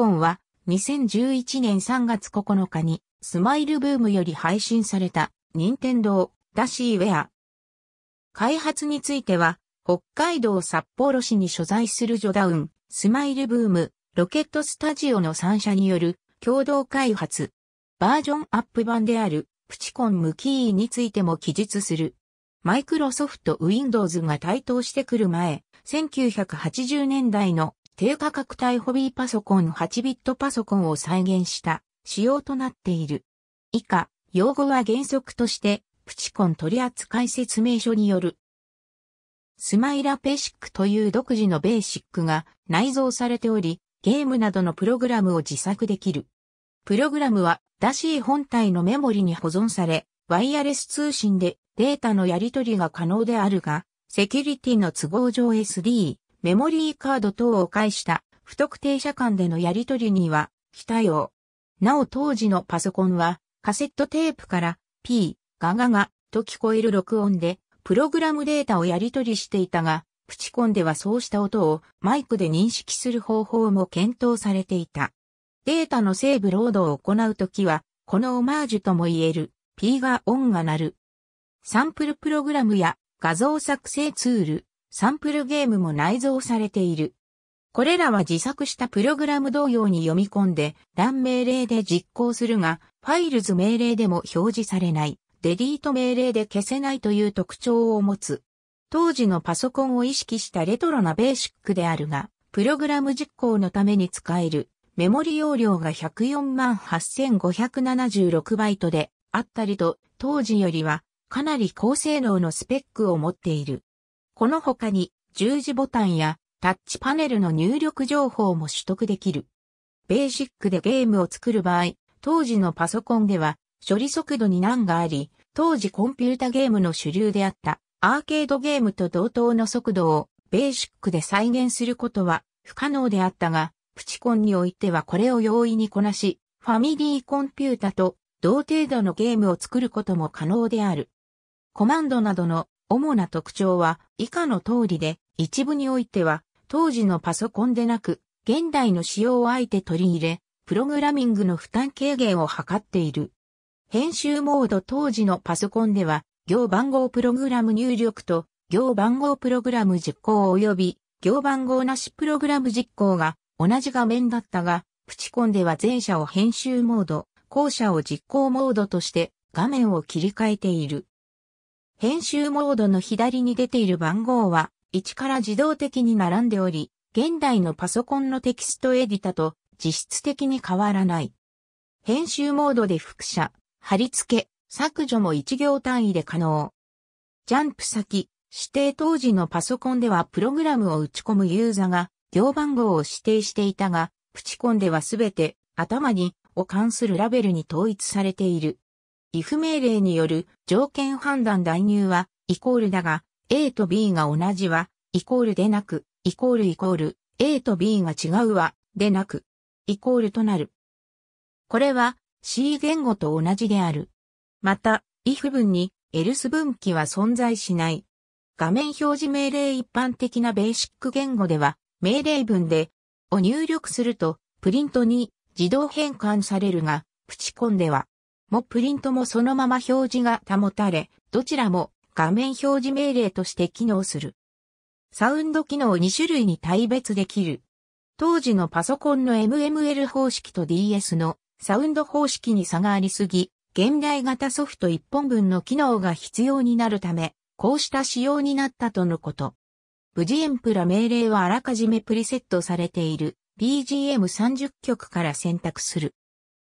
コンは2011年3月9日にスマイルブームより配信された任天堂ダシーウェア。開発については北海道札幌市に所在するジョダウン、スマイルブーム、ロケットスタジオの3社による共同開発。バージョンアップ版であるプチコン無キーについても記述する。マイクロソフト Windows が台頭してくる前、1980年代の低価格帯ホビーパソコン8ビットパソコンを再現した仕様となっている。以下、用語は原則として、プチコン取扱説明書による。スマイラペーシックという独自のベーシックが内蔵されており、ゲームなどのプログラムを自作できる。プログラムは、ダシー本体のメモリに保存され、ワイヤレス通信でデータのやり取りが可能であるが、セキュリティの都合上 SD、メモリーカード等を介した不特定者間でのやり取りには非対応。なお当時のパソコンはカセットテープから P、ガガガと聞こえる録音でプログラムデータをやり取りしていたが、プチコンではそうした音をマイクで認識する方法も検討されていた。データのセーブロードを行うときは、このオマージュとも言える P がオンが鳴る。サンプルプログラムや画像作成ツール、サンプルゲームも内蔵されている。これらは自作したプログラム同様に読み込んで、欄命令で実行するが、ファイルズ命令でも表示されない、デリート命令で消せないという特徴を持つ。当時のパソコンを意識したレトロなベーシックであるが、プログラム実行のために使えるメモリ容量が104 8576バイトであったりと、当時よりはかなり高性能のスペックを持っている。この他に十字ボタンやタッチパネルの入力情報も取得できる。ベーシックでゲームを作る場合、当時のパソコンでは処理速度に難があり、当時コンピュータゲームの主流であったアーケードゲームと同等の速度をベーシックで再現することは不可能であったが、プチコンにおいてはこれを容易にこなし、ファミリーコンピュータと同程度のゲームを作ることも可能である。コマンドなどの主な特徴は以下の通りで、一部においては、当時のパソコンでなく、現代の仕様をあえて取り入れ、プログラミングの負担軽減を図っている。編集モード当時のパソコンでは、行番号プログラム入力と、行番号プログラム実行及び、行番号なしプログラム実行が同じ画面だったが、プチコンでは前者を編集モード、後者を実行モードとして画面を切り替えている。編集モードの左に出ている番号は1から自動的に並んでおり、現代のパソコンのテキストエディタと実質的に変わらない。編集モードで複写、貼り付け、削除も1行単位で可能。ジャンプ先、指定当時のパソコンではプログラムを打ち込むユーザが行番号を指定していたが、プチコンではすべて頭にを関するラベルに統一されている。if 命令による条件判断代入は、イコールだが、A と B が同じは、イコールでなく、イコールイコール、A と B が違うは、でなく、イコールとなる。これは C 言語と同じである。また、if 文に else 分岐は存在しない。画面表示命令一般的なベーシック言語では、命令文で、を入力すると、プリントに自動変換されるが、プチコンでは、もプリントもそのまま表示が保たれ、どちらも画面表示命令として機能する。サウンド機能2種類に対別できる。当時のパソコンの MML 方式と DS のサウンド方式に差がありすぎ、現代型ソフト1本分の機能が必要になるため、こうした仕様になったとのこと。無事エンプラ命令はあらかじめプリセットされている BGM30 曲から選択する。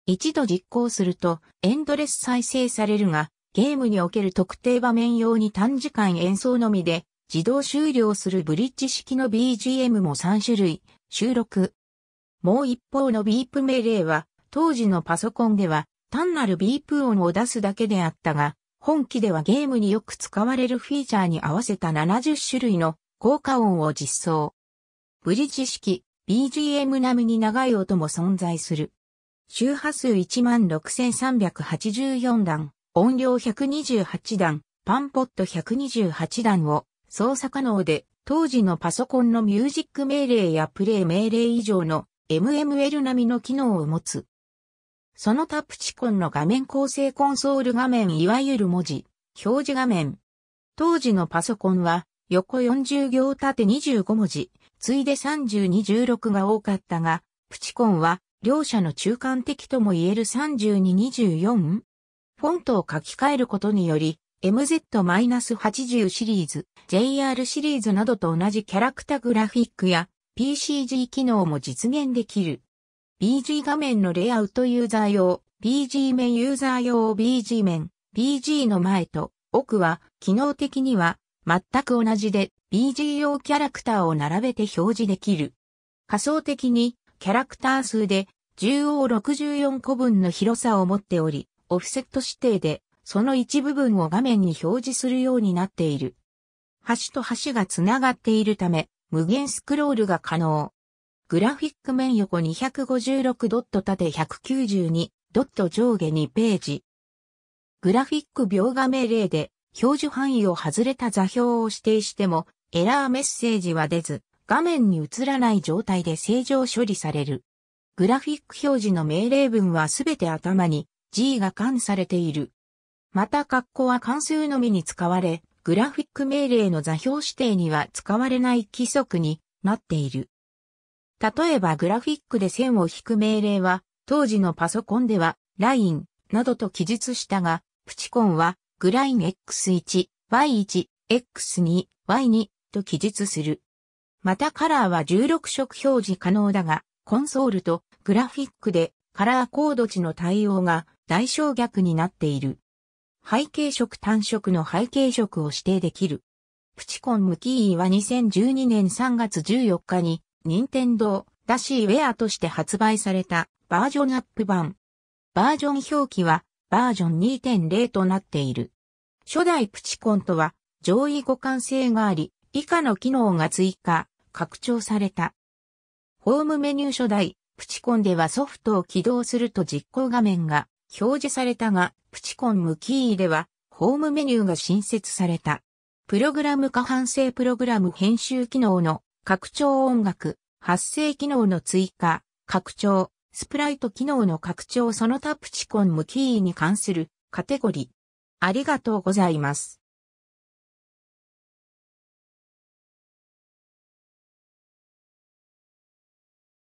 一度実行するとエンドレス再生されるが、ゲームにおける特定場面用に短時間演奏のみで自動終了するブリッジ式の BGM も3種類収録。もう一方のビープ命令は当時のパソコンでは単なるビープ音を出すだけであったが、本機ではゲームによく使われるフィーチャーに合わせた70種類の効果音を実装。ブリッジ式 BGM 並みに長い音も存在する。周波数16,384段、音量128段、パンポット128段を操作可能で、当時のパソコンのミュージック命令やプレイ命令以上の MML 並みの機能を持つ。そのタプチコンの画面構成コンソール画面いわゆる文字、表示画面。当時のパソコンは横40行縦25文字、ついで3216が多かったが、プチコンは両者の中間的とも言える 3224? フォントを書き換えることにより、MZ-80 シリーズ、JR シリーズなどと同じキャラクタグラフィックや PCG 機能も実現できる。BG 画面のレイアウトユーザー用、BG 面ユーザー用 BG 面、BG の前と奥は機能的には全く同じで BG 用キャラクターを並べて表示できる。仮想的にキャラクター数で中央64個分の広さを持っており、オフセット指定でその一部分を画面に表示するようになっている。端と端がつながっているため、無限スクロールが可能。グラフィック面横256ドット縦192ドット上下2ページ。グラフィック描画命令で表示範囲を外れた座標を指定してもエラーメッセージは出ず、画面に映らない状態で正常処理される。グラフィック表示の命令文はすべて頭に G が関されている。また括弧は関数のみに使われ、グラフィック命令の座標指定には使われない規則になっている。例えばグラフィックで線を引く命令は、当時のパソコンでは、ラインなどと記述したが、プチコンは、グライン X1、Y1、X2、Y2 と記述する。またカラーは16色表示可能だが、コンソールとグラフィックでカラーコード値の対応が代償逆になっている。背景色単色の背景色を指定できる。プチコンムキーは2012年3月14日に、任天堂らしいウェアとして発売されたバージョンアップ版。バージョン表記はバージョン2.0となっている。初代プチコンとは上位互換性があり、以下の機能が追加、拡張された。ホームメニュー初代、プチコンではソフトを起動すると実行画面が表示されたが、プチコン無キーではホームメニューが新設された。プログラム過半性プログラム編集機能の拡張音楽、発生機能の追加、拡張、スプライト機能の拡張その他プチコン無キーに関するカテゴリー。ありがとうございます。